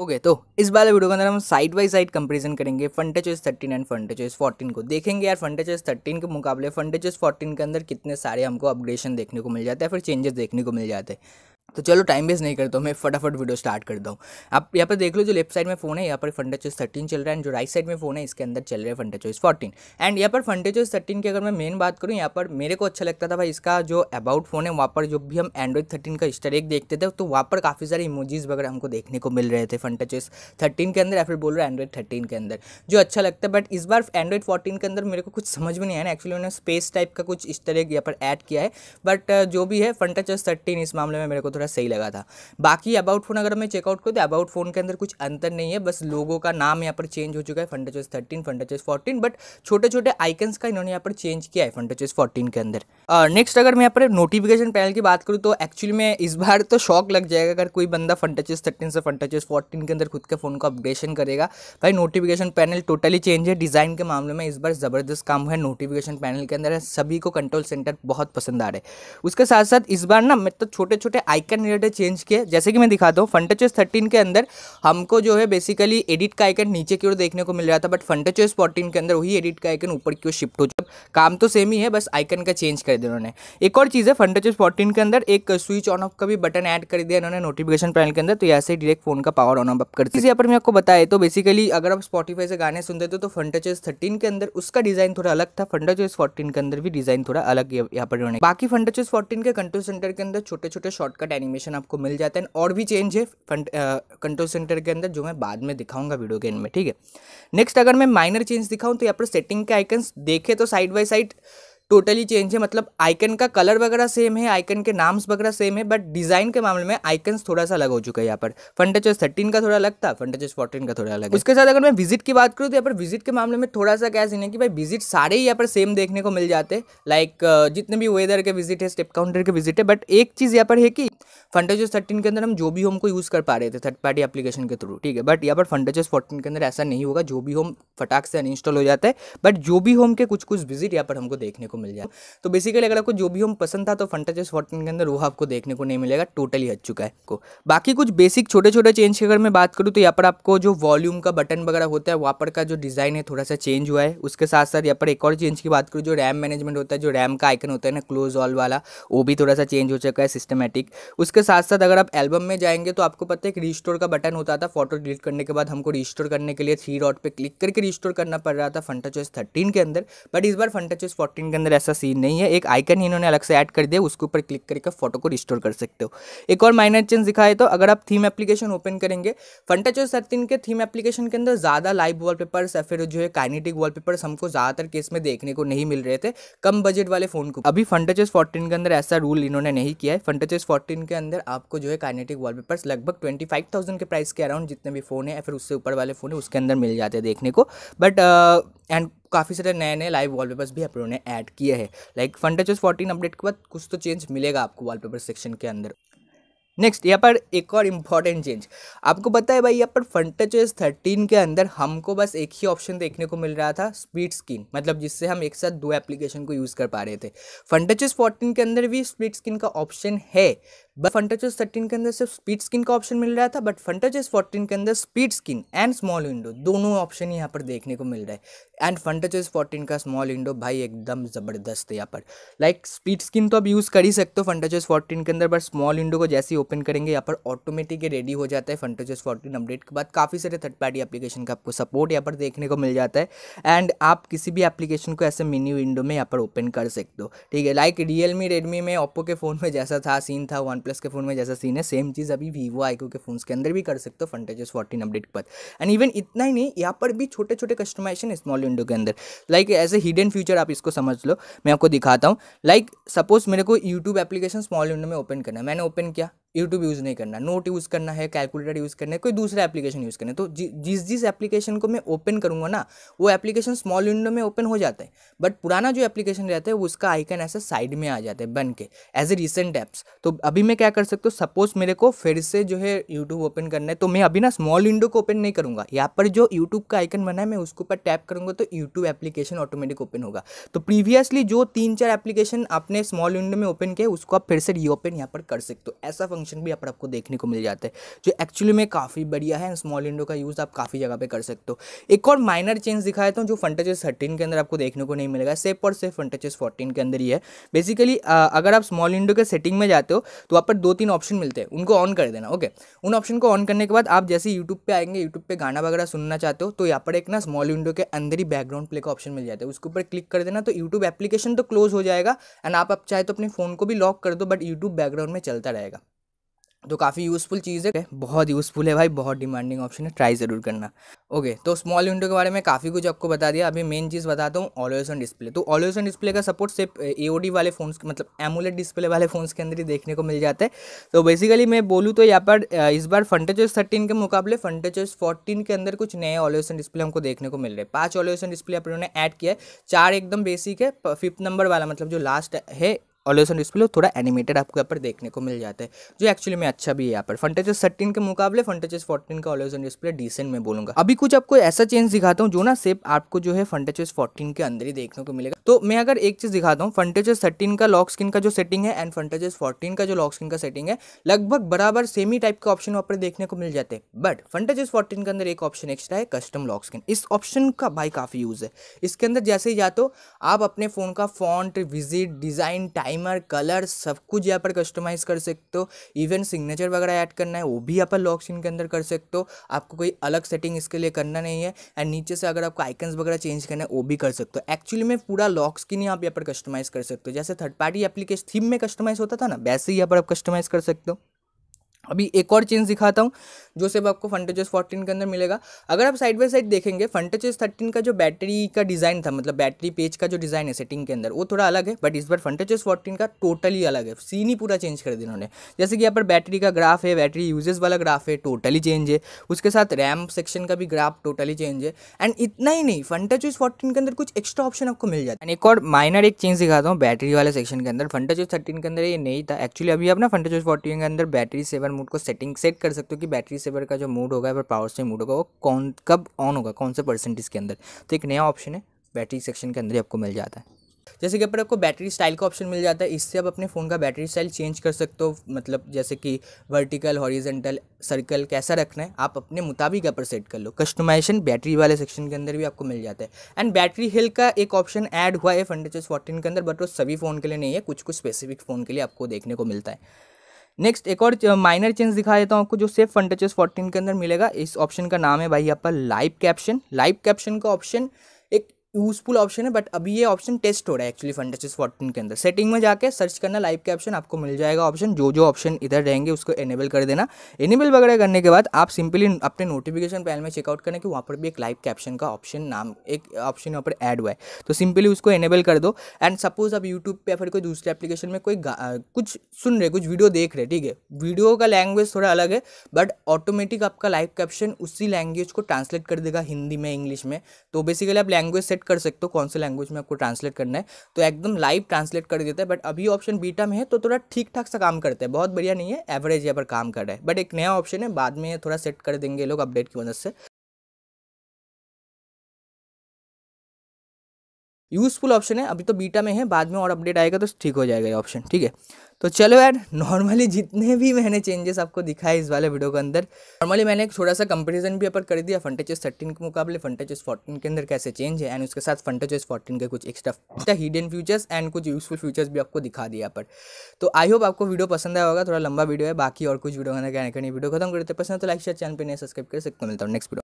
okay okay, तो इस वाले वीडियो के अंदर हम साइड बाई साइड कंपैरिजन करेंगे choice thirteen and choice fourteen को देखेंगे यार चॉइस थर्टीन के मुकाबले चॉइस फोर्टीन के अंदर कितने सारे हमको अपग्रेडेशन देखने को मिल जाता है फिर चेंजेस देखने को मिल जाते हैं तो चलो टाइम वेस्ट नहीं करता हूँ मैं फटाफट वीडियो स्टार्ट करता हूँ आप यहाँ पर देख लो जो लेफ्ट साइड में फोन है यहाँ पर फंडा चॉइस थर्टीन चल रहा है एंड जो राइट साइड में फोन है इसके अंदर चल रहा है फंडा चॉइस फोर्टीन एंड यहाँ पर फंडा चॉइस थर्टीन की अगर मैं मेन बात करूँ यहाँ पर मेरे को अच्छा लगता था भाई इसका जो अबाउट फोन है वहाँ पर जो भी हम एंड्रॉइड थर्टीन का स्टर एक देखते थे तो वहाँ पर काफ़ी सारे इमोजीज वगैरह हमको देखने को मिल रहे थे फंडा चॉइस थर्टीन के अंदर या फिर बोल रहा है एंड्रॉइड थर्टीन के अंदर जो अच्छा लगता है बट इस बार एंड्रॉइड फोर्टीन के अंदर मेरे को कुछ समझ में नहीं आया एक्चुअली उन्होंने स्पेस टाइप का कुछ इस एक यहाँ पर ऐड किया है बट जो भी है फंडा चॉइस थर्टीन इस मामले में मेरे को थोड़ा थोड़ा सही लगा था बाकी अबाउट फोन अगर मैं चेकआउट करूँ तो अबाउट फोन के अंदर कुछ अंतर नहीं है बस लोगों का नाम यहाँ पर चेंज हो चुका है फंडा चॉइस थर्टीन फंडा चॉइस फोर्टीन बट छोटे छोटे आइकन्स का इन्होंने यहाँ पर चेंज किया है फंडा चॉइस फोर्टीन के अंदर नेक्स्ट अगर मैं यहाँ पर नोटिफिकेशन पैनल की बात करूँ तो एक्चुअली में इस बार तो शॉक लग जाएगा अगर कोई बंदा फंडा चॉइस थर्टीन से फंडा चॉइस फोर्टीन के अंदर खुद के फ़ोन को अपडेशन करेगा भाई नोटिफिकेशन पैनल टोटली चेंज है डिज़ाइन के मामले में इस बार ज़बरदस्त काम है नोटिफिकेशन पैनल के अंदर सभी को कंट्रोल सेंटर बहुत पसंद आ रहा है उसके साथ साथ इस बार ना मतलब छोटे छोटे आइकन आइकन रिलेटेड चेंज किए जैसे कि मैं दिखाता हूँ फंटा चोइस थर्टीन के अंदर हमको जो है बेसिकली एडिट का आइकन नीचे की ओर देखने को मिल रहा था बट फंटा चोइस फोर्टीन के अंदर वही एडिट का आइकन ऊपर की ओर शिफ्ट हो चुका काम तो सेम ही है बस आइकन का चेंज कर दिया उन्होंने एक और चीज़ है फंटा चोइस फोर्टीन के अंदर एक स्विच ऑन ऑफ का भी बटन ऐड कर दिया उन्होंने नोटिफिकेशन पैनल के अंदर तो यहाँ से डायरेक्ट फोन का पावर ऑन ऑफ कर दिया यहाँ पर मैं आपको बताए तो बेसिकली अगर आप स्पॉटीफाई से गाने सुनते थे तो फंटा चोइस थर्टीन के अंदर उसका डिज़ाइन थोड़ा अलग था फंडा चोइस फोर्टीन के अंदर भी डिज़ाइन थोड़ा अलग यहाँ पर बाकी फंडा चोइस फोर्टीन के कंट्रोल सेंटर के अंदर छोटे छोटे शॉर्टकट एनिमेशन आपको मिल जाता है और भी चेंज है कंट्रोल सेंटर के अंदर जो मैं बाद में दिखाऊंगा वीडियो गेम में ठीक है नेक्स्ट अगर मैं माइनर चेंज दिखाऊँ तो यहाँ पर सेटिंग के आइकन्स देखे तो side by side totally change है मतलब आइकन का कलर वगैरह सेम है आइकन के नाम्स वगैरह सेम है बट डिज़ाइन के मामले में आइकन्स थोड़ा सा अलग हो चुका है यहाँ पर टच थर्टीन का थोड़ा अलग था टच फोर्टीन का थोड़ा अलग उसके साथ अगर मैं विजिट की बात करूँ तो यहाँ पर विजिट के मामले में थोड़ा सा क्या सीन है कि भाई विजिट सारे ही यहाँ पर सेम देखने को मिल जाते लाइक जितने भी वेदर के विजिट है स्टेप काउंटर के विजिट है बट एक चीज़ यहाँ पर है कि फंटेजेस थर्टीन के अंदर हम जो भी होम को यूज़ कर पा रहे थे थर्ड पार्टी एप्लीकेशन के थ्रू ठीक है बट यहाँ पर फंटेजेस फोर्टीन के अंदर ऐसा नहीं होगा जो भी होम फटाक से अनइंस्टॉल हो जाता है बट जो भी होम के कुछ कुछ विजिट यहाँ पर हमको देखने को मिल जाए तो बेसिकली अगर आपको जो भी होम पसंद था तो फंटेजेस फोर्टीन के अंदर वो आपको देखने को नहीं मिलेगा टोटली हट चुका है को बाकी कुछ बेसिक छोटे छोटे चेंज की अगर मैं बात करूँ तो यहाँ पर आपको जो वॉल्यूम का बटन वगैरह होता है वहाँ पर का जो डिज़ाइन है थोड़ा सा चेंज हुआ है उसके साथ साथ यहाँ पर एक और चेंज की बात करूँ जो रैम मैनेजमेंट होता है जो रैम का आइकन होता है ना क्लोज ऑल वाला वो भी थोड़ा सा चेंज हो चुका है सिस्टमेटिक उसके साथ साथ अगर आप एल्बम में जाएंगे तो आपको पता है एक रिस्टोर का बटन होता था फोटो डिलीट करने के बाद हमको रिस्टोर करने के लिए थ्री डॉट पे क्लिक करके रिस्टोर करना पड़ रहा था फंटा चॉइस थर्टीन के अंदर बट इस बार फंटा चॉइस फोर्टीन के अंदर ऐसा सीन नहीं है एक आइकन ही इन्होंने अलग से ऐड कर दिया उसके ऊपर क्लिक करके फोटो को रिस्टोर कर सकते हो एक और माइनर चेंज दिखाए तो अगर आप थीम एप्लीकेशन ओपन करेंगे फंटा चॉइस थर्टीन के थीम एप्लीकेशन के अंदर ज़्यादा लाइव वॉल या फिर जो है काइनेटिक वॉल हमको ज़्यादातर केस में देखने को नहीं मिल रहे थे कम बजट वाले फ़ोन को अभी फंटा चॉइस फोर्टीन के अंदर ऐसा रूल इन्होंने नहीं किया है फंटा चॉइस फोर्टीन के अंदर आपको जो है काइनेटिक वॉलपेपर्स लगभग ट्वेंटी फाइव थाउजेंड के प्राइस के अराउंड जितने भी फ़ोन है फिर उससे ऊपर वाले फ़ोन है उसके अंदर मिल जाते हैं देखने को बट एंड uh, काफ़ी सारे नए नए लाइव वॉलपेपर्स भी आप लोगों ने ऐड किए हैं like Funtouch fourteen update के बाद कुछ तो चेंज मिलेगा आपको वॉलपेपर सेक्शन के अंदर नेक्स्ट यहाँ पर एक और इम्पॉर्टेंट चेंज आपको पता है भाई यहाँ पर फ्रंट टच एस थर्टीन के अंदर हमको बस एक ही ऑप्शन देखने को मिल रहा था स्प्लिट स्क्रीन मतलब जिससे हम एक साथ दो एप्लीकेशन को यूज़ कर पा रहे थे फ्रंट टच एस फोर्टीन के अंदर भी स्प्लिट स्क्रीन का ऑप्शन है बट फंटचेस थर्टीन के अंदर सिर्फ स्पीड स्किन का ऑप्शन मिल रहा था बट फंटचेस फोर्टीन के अंदर split screen and small window दोनों ऑप्शन यहाँ पर देखने को मिल रहा है एंड फंटचेस फोर्टीन का स्मॉल विंडो भाई एकदम ज़बरदस्त है यहाँ पर लाइक स्पीड स्किन तो आप यूज़ कर ही सकते हो फंटचेस फोर्टीन के अंदर बट स्मॉल विंडो को जैसे ही ओपन करेंगे यहाँ पर ऑटोमेटिक रेडी हो जाता है फंटचेस फोर्टीन अपडेट के बाद काफ़ी सारे थर्ड पार्टी एप्लीकेशन का आपको सपोर्ट यहाँ पर देखने को मिल जाता है एंड आप किसी भी एप्लीकेशन को ऐसे मिनी विंडो में यहाँ पर ओपन कर सकते हो ठीक है लाइक रियलमी रेडमी में ओप्पो के फ़ोन में जैसा था सीन था वन प्लस के फ़ोन में जैसा सीन है सेम चीज़ अभी वीवो आईको के फ़ोन के अंदर भी कर सकते हो फन फोर्टीन अपडेट के बाद एंड इवन इतना ही नहीं यहाँ पर भी छोटे छोटे कस्टमाइजेशन स्मॉल विंडो के अंदर like as a hidden feature आप इसको समझ लो मैं आपको दिखाता हूँ लाइक सपोज मेरे को यूट्यूब एप्लीकेशन स्मॉल विंडो में ओपन करना है मैंने ओपन किया यूट्यूब यूज़ नहीं करना नोट यूज़ करना है कैलकुलेटर यूज़ करना है कोई दूसरा एप्लीकेशन यूज़ करना है तो जि, जिस जिस एप्लीकेशन को मैं ओपन करूँगा ना वो एप्लीकेशन स्मॉल विंडो में ओपन हो जाता है बट पुराना जो एप्लीकेशन रहता है उसका आइकन ऐसे साइड में आ जाता है बन के एज ए रिसेंट एप्स तो अभी मैं क्या कर सकता हूँ सपोज मेरे को फिर से जो है यूट्यूब ओपन करना है तो मैं अभी ना स्मॉल विंडो को ओपन नहीं करूँगा यहाँ पर जो यूट्यूब का आइकन बना है मैं उसके ऊपर टैप करूँगा तो यूट्यूब एप्लीकेशन ऑटोमेटिक ओपन होगा तो प्रीवियसली जो तीन चार एप्लीकेशन आपने स्मॉल विंडो में ओपन किया उसको आप फिर से रीओपन यहाँ पर कर सकते हो ऐसा फंक्शन फंक्शन भी आप आपको देखने को मिल जाते हैं जो एक्चुअली में काफ़ी बढ़िया है स्मॉल विंडो का यूज़ आप काफ़ी जगह पर कर सकते हो एक और माइनर चेंज दिखाया था जो फंटेज थर्टीन के अंदर आपको देखने को नहीं मिलेगा सेफ और सेफ फंटेज फोर्टीन के अंदर ही है बेसिकली अगर आप स्मॉल विंडो के सेटिंग में जाते हो तो आप पर दो तीन ऑप्शन मिलते हैं उनको ऑन कर देना ओके उन ऑप्शन को ऑन करने के बाद आप जैसे यूट्यूब पर आएंगे यूट्यूब पर गाना वगैरह सुनना चाहते हो तो यहाँ पर एक ना स्मॉल विंडो के अंदर ही बैकग्राउंड प्ले का ऑप्शन मिल जाता है उसके ऊपर क्लिक कर देना तो यूट्यूब एप्लीकेशन तो क्लोज हो जाएगा एंड आप चाहे तो अपने फ़ोन को भी लॉक कर दो बट यूट्यूब बैकग्राउंड में चलता रहेगा तो काफ़ी यूज़फुल चीज़ है बहुत यूज़फुल है भाई बहुत डिमांडिंग ऑप्शन है ट्राई ज़रूर करना ओके तो स्मॉल विंडो के बारे में काफ़ी कुछ आपको बता दिया अभी मेन चीज़ बताता हूँ ऑलोसन ऑन डिस्प्ले तो ऑलवेज ऑन डिस्प्ले का सपोर्ट सिर्फ ए वाले फ़ोन्स मतलब एमुलेट डिस्प्ले वाले फ़ोन्स के अंदर ही देखने को मिल जाता है तो बेसिकली मैं बोलूँ तो यहाँ पर इस बार फंटे थर्टीन के मुकाबले फंटे फोर्टीन के अंदर कुछ नए ऑलवेज ऑन डिस्प्ले हमको देखने को मिल रहे हैं पाँच ऑलोसन ऑन डिस्प्ले आप उन्होंने ऐड किया है चार एकदम बेसिक है फिफ्थ नंबर वाला मतलब जो लास्ट है ऑलोसन डिस्प्ले थोड़ा एनिमेटेड आपको यहाँ पर देखने को मिल जाता है जो एक्चुअली में अच्छा भी है यहाँ पर फंटेजेस थर्टीन के मुकाबले फंटेजेस फोर्टीन का ऑलोसन डिस्प्ले डिसेंट में बोलूंगा अभी कुछ आपको ऐसा चेंज दिखाता हूँ जो ना सिर्फ आपको जो है फंटेजेस फोर्टीन के अंदर ही देखने को मिलेगा तो मैं अगर एक चीज दिखाता हूँ फंटेजेस थर्टीन का लॉक स्क्रीन का जो सेटिंग है एंड फंटेजेस फोर्टीन का जो लॉक स्क्रीन का सेटिंग है लगभग बराबर सेम ही टाइप के ऑप्शन वहाँ पर देखने को मिल जाते हैं बट फंटेज फोर्टीन के अंदर एक ऑप्शन एक्स्ट्रा है कस्टम लॉक स्क्रीन इस ऑप्शन का भाई काफ़ी यूज़ है इसके अंदर जैसे ही जाते हो आप अपने फ़ोन का फॉन्ट विजिट डिज़ाइन टाइम टाइमर कलर सब कुछ यहाँ पर कस्टमाइज़ कर सकते हो इवन सिग्नेचर वगैरह ऐड करना है वो भी यहाँ पर लॉक स्क्रीन के अंदर कर सकते हो आपको कोई अलग सेटिंग इसके लिए करना नहीं है एंड नीचे से अगर आपको आइकन्स वगैरह चेंज करना है वो भी कर सकते हो एक्चुअली में पूरा लॉक स्क्रीन ही आप यहाँ पर कस्टमाइज़ कर सकते हो जैसे थर्ड पार्टी एप्लीकेशन थीम में कस्टमाइज़ होता था ना वैसे ही यहाँ पर आप कस्टमाइज़ कर सकते हो अभी एक और चेंज दिखाता हूँ जो सब आपको फंटेचेस फोर्टीन के अंदर मिलेगा अगर आप साइड बाई साइड देखेंगे फंटेचेस थर्टीन का जो बैटरी का डिज़ाइन था मतलब बैटरी पेज का जो डिज़ाइन है सेटिंग के अंदर वो थोड़ा अलग है बट इस बार फंटेचेस फोर्टीन का टोटली अलग है सीन ही पूरा चेंज कर दिया उन्होंने जैसे कि यहाँ पर बैटरी का ग्राफ है बैटरी यूजेज वाला ग्राफ है टोटली चेंज है उसके साथ रैम सेक्शन का भी ग्राफ टोटली चेंज है एंड इतना ही नहीं फंटेचेस फोर्टीन के अंदर कुछ एक्स्ट्रा ऑप्शन आपको मिल जाता है एक और माइनर एक चेंज दिखाता हूँ बैटरी वाले सेक्शन के अंदर फंटेचेस थर्टीन के अंदर ये नहीं था एक्चुअली अभी आप ना फंटेचेस फोर्टीन के अंदर बैटरी सेवन मोड को सेटिंग सेट कर सकते हो कि बैटरी रिसीवर का जो मूड होगा या फिर पावर से मूड होगा वो कौन कब ऑन होगा कौन से परसेंटेज के अंदर तो एक नया ऑप्शन है बैटरी सेक्शन के अंदर ही आपको मिल जाता है जैसे कि अपन आपको बैटरी स्टाइल का ऑप्शन मिल जाता है इससे आप अपने फ़ोन का बैटरी स्टाइल चेंज कर सकते हो मतलब जैसे कि वर्टिकल हॉरिजेंटल सर्कल कैसा रखना है आप अपने मुताबिक अपर पर सेट कर लो कस्टमाइजेशन बैटरी वाले सेक्शन के अंदर भी आपको मिल जाता है एंड बैटरी हिल का एक ऑप्शन ऐड हुआ है फंड्रेड फोर्टीन के अंदर बट वो सभी फ़ोन के लिए नहीं है कुछ कुछ स्पेसिफिक फ़ोन के लिए आपको देखने को मिलता है नेक्स्ट एक और माइनर चेंज दिखा देता हूँ आपको जो सेफ फंड टचेस फोर्टीन के अंदर मिलेगा इस ऑप्शन का नाम है भाई यहाँ पर लाइव कैप्शन लाइव कैप्शन का ऑप्शन यूजफुल ऑप्शन है बट अभी ये ऑप्शन टेस्ट हो रहा है एक्चुअली फंडेसिस फोर्टीन के अंदर सेटिंग में जाकर सर्च करना लाइव के ऑप्शन आपको मिल जाएगा ऑप्शन जो जो ऑप्शन इधर रहेंगे उसको एनेबल कर देना एनेबल वगैरह करने के बाद आप सिंपली अपने नोटिफिकेशन पैनल में चेकआउट करना कि वहाँ पर भी एक लाइव कैप्शन का ऑप्शन नाम एक ऑप्शन यहाँ पर ऐड हुआ है तो सिंपली उसको एनेबल कर दो एंड सपोज आप यूट्यूब पर या फिर कोई दूसरे एप्लीकेशन में कोई कुछ सुन रहे कुछ वीडियो देख रहे ठीक है वीडियो का लैंग्वेज थोड़ा अलग है बट ऑटोमेटिक आपका लाइव कैप्शन उसी लैंग्वेज को ट्रांसलेट कर देगा हिंदी में इंग्लिश में तो बेसिकली आप लैंग्वेज सेट ट्रांसलेट कर सकते हो कौन से लैंग्वेज में आपको ट्रांसलेट करना है तो एकदम लाइव ट्रांसलेट कर देता है बट अभी ऑप्शन बीटा में है तो थोड़ा ठीक ठाक सा काम करता है बहुत बढ़िया नहीं है एवरेज यहाँ पर काम कर रहा है बट एक नया ऑप्शन है बाद में थोड़ा सेट कर देंगे लोग अपडेट की मदद से यूज़फुल ऑप्शन है अभी तो बीटा में है बाद में और अपडेट आएगा तो ठीक हो जाएगा ये ऑप्शन ठीक है तो चलो यार नॉर्मली जितने भी मैंने चेंजेस आपको दिखाए इस वाले वीडियो के अंदर नॉर्मली मैंने एक थोड़ा सा कंपैरिजन भी अपर कर दिया फंटेचेस थर्टीन के मुकाबले फंटेचेस फोर्टीन के अंदर कैसे चेंज है एंड उसके साथ फंटेचेस फोर्टीन के कुछ एक्स्ट्रा हिडन फ्यूचर्स एंड कुछ यूजफुल फ्यूचर्स भी आपको दिखा दिया पर तो आई होप आपको वीडियो पसंद आया होगा थोड़ा लंबा वीडियो है बाकी और कुछ वीडियो क्या कहने वीडियो खत्म करते पसंद तो लाइक शेयर चैनल पर नहीं सब्सक्राइब कर सकते मिलता हूँ नेक्स्ट वीडियो